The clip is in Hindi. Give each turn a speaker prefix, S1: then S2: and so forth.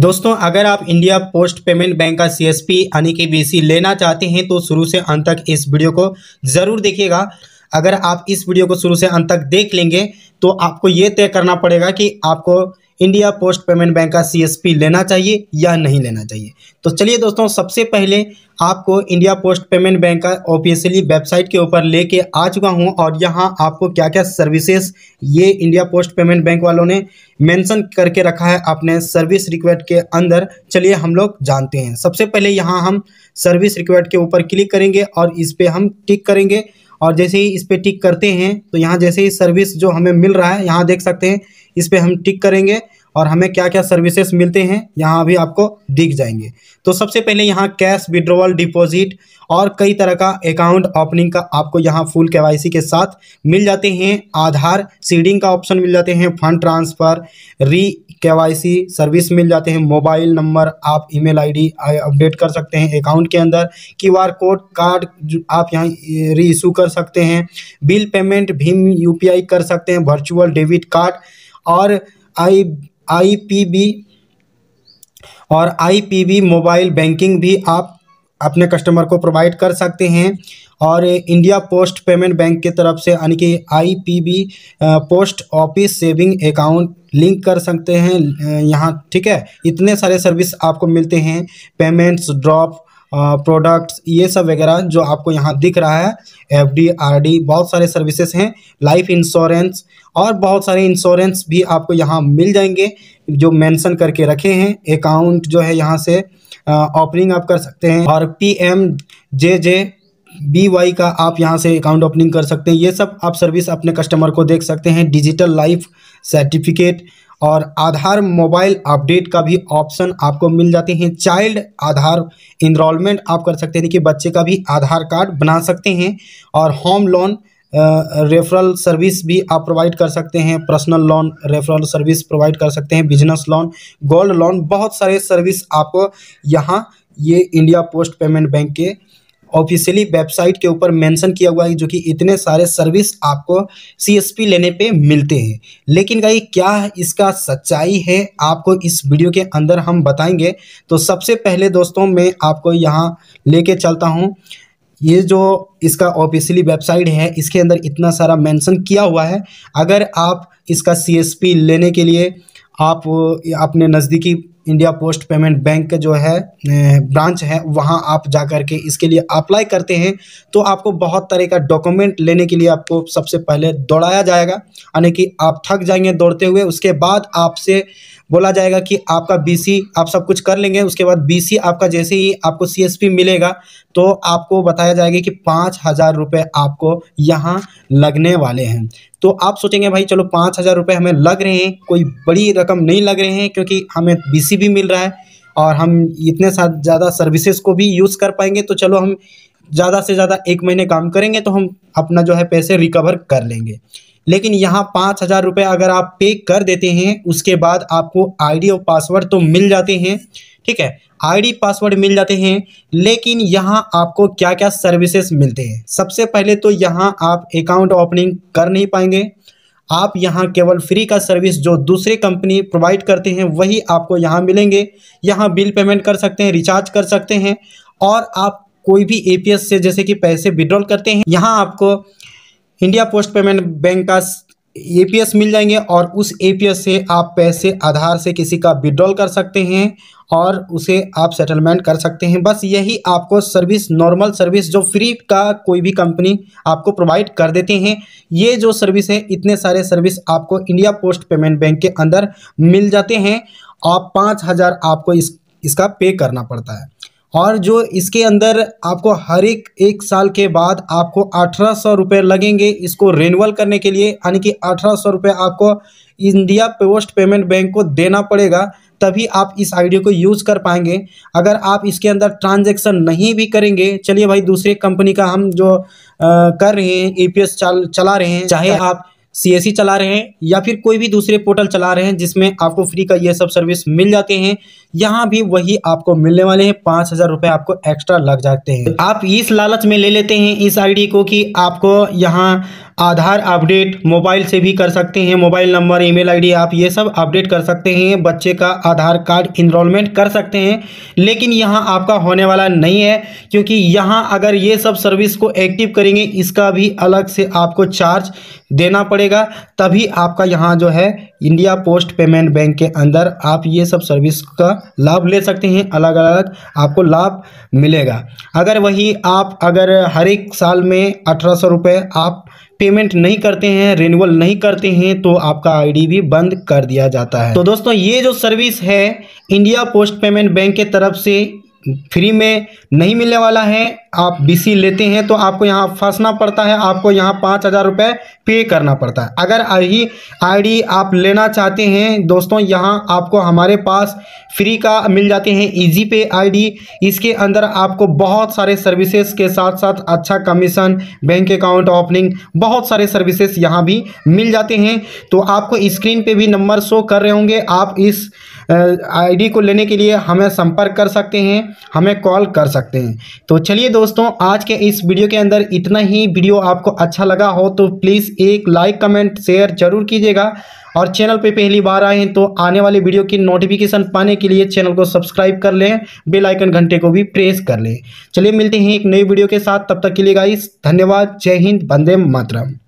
S1: दोस्तों अगर आप इंडिया पोस्ट पेमेंट बैंक का सी पी यानी कि सी लेना चाहते हैं तो शुरू से अंत तक इस वीडियो को ज़रूर देखिएगा अगर आप इस वीडियो को शुरू से अंत तक देख लेंगे तो आपको ये तय करना पड़ेगा कि आपको इंडिया पोस्ट पेमेंट बैंक का सीएसपी लेना चाहिए या नहीं लेना चाहिए तो चलिए दोस्तों सबसे पहले आपको इंडिया पोस्ट पेमेंट बैंक का ऑफिशियली वेबसाइट के ऊपर लेके आ चुका हूँ और यहाँ आपको क्या क्या सर्विसेज ये इंडिया पोस्ट पेमेंट बैंक वालों ने मेंशन करके रखा है अपने सर्विस रिक्वेस्ट के अंदर चलिए हम लोग जानते हैं सबसे पहले यहाँ हम सर्विस रिक्वेस्ट के ऊपर क्लिक करेंगे और इस पर हम टिक करेंगे और जैसे ही इस पर टिक करते हैं तो यहाँ जैसे ही सर्विस जो हमें मिल रहा है यहाँ देख सकते हैं इस पर हम टिक करेंगे और हमें क्या क्या सर्विसेज मिलते हैं यहाँ अभी आपको दिख जाएंगे तो सबसे पहले यहाँ कैश विड्रोवल डिपॉजिट और कई तरह का अकाउंट ओपनिंग का आपको यहाँ फुल के के साथ मिल जाते हैं आधार सीडिंग का ऑप्शन मिल जाते हैं fund transfer re KYC service मिल जाते हैं मोबाइल नंबर आप ईमेल आईडी अपडेट कर सकते हैं अकाउंट के अंदर क्यूआर कोड कार्ड आप यहाँ री इशू कर सकते हैं बिल पेमेंट भीम यूपीआई कर सकते हैं वर्चुअल डेबिट कार्ड और आई आईपीबी और आईपीबी मोबाइल बैंकिंग भी आप अपने कस्टमर को प्रोवाइड कर सकते हैं और इंडिया पोस्ट पेमेंट बैंक की तरफ से यानी कि IPB post office saving account link कर सकते हैं यहाँ ठीक है इतने सारे सर्विस आपको मिलते हैं पेमेंट्स ड्रॉप प्रोडक्ट्स ये सब वगैरह जो आपको यहाँ दिख रहा है एफ डी आर डी बहुत सारे सर्विसेज हैं लाइफ इंश्योरेंस और बहुत सारे इंश्योरेंस भी आपको यहाँ मिल जाएंगे जो मेंशन करके रखे हैं अकाउंट जो है यहाँ से ओपनिंग आप कर सकते हैं और P M J J B Y का आप यहाँ से अकाउंट ओपनिंग कर सकते हैं ये सब आप सर्विस अपने कस्टमर को देख सकते हैं डिजिटल लाइफ सर्टिफिकेट और आधार मोबाइल अपडेट का भी ऑप्शन आपको मिल जाते हैं चाइल्ड आधार इनरोलमेंट आप कर सकते हैं कि बच्चे का भी आधार कार्ड बना सकते हैं और होम लोन रेफरल सर्विस भी आप प्रोवाइड कर सकते हैं personal loan referral service provide कर सकते हैं बिजनेस लोन गोल्ड लोन बहुत सारे सर्विस आपको यहाँ ये इंडिया पोस्ट पेमेंट बैंक के ऑफिशियली वेबसाइट के ऊपर मेंशन किया हुआ है जो कि इतने सारे सर्विस आपको सीएसपी लेने पे मिलते हैं लेकिन भाई क्या इसका सच्चाई है आपको इस वीडियो के अंदर हम बताएंगे तो सबसे पहले दोस्तों मैं आपको यहाँ लेके चलता हूँ ये जो इसका ऑफिशियली वेबसाइट है इसके अंदर इतना सारा मैंसन किया हुआ है अगर आप इसका सी लेने के लिए आप अपने नज़दीकी इंडिया पोस्ट पेमेंट बैंक का जो है ब्रांच है वहाँ आप जा कर के इसके लिए अप्लाई करते हैं तो आपको बहुत तरह का डॉक्यूमेंट लेने के लिए आपको सबसे पहले दौड़ाया जाएगा यानी कि आप थक जाएंगे दौड़ते हुए उसके बाद आपसे बोला जाएगा कि आपका बीसी आप सब कुछ कर लेंगे उसके बाद बीसी आपका जैसे ही आपको सीएसपी मिलेगा तो आपको बताया जाएगा कि पाँच हज़ार रुपये आपको यहाँ लगने वाले हैं तो आप सोचेंगे भाई चलो पाँच हज़ार रुपये हमें लग रहे हैं कोई बड़ी रकम नहीं लग रहे हैं क्योंकि हमें बीसी भी मिल रहा है और हम इतने ज़्यादा सर्विसेज को भी यूज़ कर पाएंगे तो चलो हम ज़्यादा से ज़्यादा एक महीने काम करेंगे तो हम अपना जो है पैसे रिकवर कर लेंगे लेकिन यहाँ पाँच हज़ार रुपये अगर आप पे कर देते हैं उसके बाद आपको आईडी और पासवर्ड तो मिल जाते हैं ठीक है आईडी पासवर्ड मिल जाते हैं लेकिन यहाँ आपको क्या क्या सर्विसेज मिलते हैं सबसे पहले तो यहाँ आप अकाउंट ओपनिंग कर नहीं पाएंगे आप यहाँ केवल फ्री का सर्विस जो दूसरे कंपनी प्रोवाइड करते हैं वही आपको यहाँ मिलेंगे यहाँ बिल पेमेंट कर सकते हैं रिचार्ज कर सकते हैं और आप कोई भी एपीएस से जैसे कि पैसे विड्रॉल करते हैं यहाँ आपको इंडिया पोस्ट पेमेंट बैंक का एपीएस मिल जाएंगे और उस एपीएस से आप पैसे आधार से किसी का विड्रॉल कर सकते हैं और उसे आप सेटलमेंट कर सकते हैं बस यही आपको सर्विस नॉर्मल सर्विस जो फ्री का कोई भी कंपनी आपको प्रोवाइड कर देते हैं ये जो सर्विस है इतने सारे सर्विस आपको इंडिया पोस्ट पेमेंट बैंक के अंदर मिल जाते हैं और पाँच हज़ार आपको इस इसका पे करना पड़ता है और जो इसके अंदर आपको हर एक एक साल के बाद आपको अठारह सौ रुपये लगेंगे इसको रिन्यूअल करने के लिए यानी कि अठारह सौ रुपये आपको इंडिया पोस्ट पेमेंट बैंक को देना पड़ेगा तभी आप इस आईडी को यूज़ कर पाएंगे अगर आप इसके अंदर ट्रांजैक्शन नहीं भी करेंगे चलिए भाई दूसरी कंपनी का हम जो आ, कर रहे हैं ई पी चला रहे हैं चाहे आप सी e चला रहे हैं या फिर कोई भी दूसरे पोर्टल चला रहे हैं जिसमें आपको फ्री का ये सब सर्विस मिल जाते हैं यहाँ भी वही आपको मिलने वाले हैं पाँच हजार रुपये आपको एक्स्ट्रा लग जाते हैं आप इस लालच में ले लेते हैं इस आईडी को कि आपको यहाँ आधार अपडेट मोबाइल से भी कर सकते हैं मोबाइल नंबर ईमेल आईडी आप ये सब अपडेट कर सकते हैं बच्चे का आधार कार्ड इनरोलमेंट कर सकते हैं लेकिन यहाँ आपका होने वाला नहीं है क्योंकि यहाँ अगर ये सब सर्विस को एक्टिव करेंगे इसका भी अलग से आपको चार्ज देना पड़ेगा तभी आपका यहाँ जो है इंडिया पोस्ट पेमेंट बैंक के अंदर आप ये सब सर्विस का लाभ ले सकते हैं अलग अलग आपको लाभ मिलेगा अगर वही आप अगर हर एक साल में अठारह सौ रुपये आप पेमेंट नहीं करते हैं रिन्यूअल नहीं करते हैं तो आपका आईडी भी बंद कर दिया जाता है तो दोस्तों ये जो सर्विस है इंडिया पोस्ट पेमेंट बैंक के तरफ से फ्री में नहीं मिलने वाला है आप बीसी लेते हैं तो आपको यहाँ फंसना पड़ता है आपको यहाँ पाँच हज़ार रुपये पे करना पड़ता है अगर यही आईडी आप लेना चाहते हैं दोस्तों यहाँ आपको हमारे पास फ्री का मिल जाते हैं इजी पे आईडी इसके अंदर आपको बहुत सारे सर्विसेज के साथ साथ अच्छा कमीशन बैंक अकाउंट ओपनिंग बहुत सारे सर्विसेज यहाँ भी मिल जाते हैं तो आपको स्क्रीन पर भी नंबर शो कर रहे होंगे आप इस आईडी को लेने के लिए हमें संपर्क कर सकते हैं हमें कॉल कर सकते हैं तो चलिए दोस्तों आज के इस वीडियो के अंदर इतना ही वीडियो आपको अच्छा लगा हो तो प्लीज़ एक लाइक कमेंट शेयर जरूर कीजिएगा और चैनल पे पहली बार आए हैं तो आने वाले वीडियो की नोटिफिकेशन पाने के लिए चैनल को सब्सक्राइब कर लें बेल आइकन घंटे को भी प्रेस कर लें चलिए मिलते हैं एक नई वीडियो के साथ तब तक के लिए गाइस धन्यवाद जय हिंद वंदे मातरम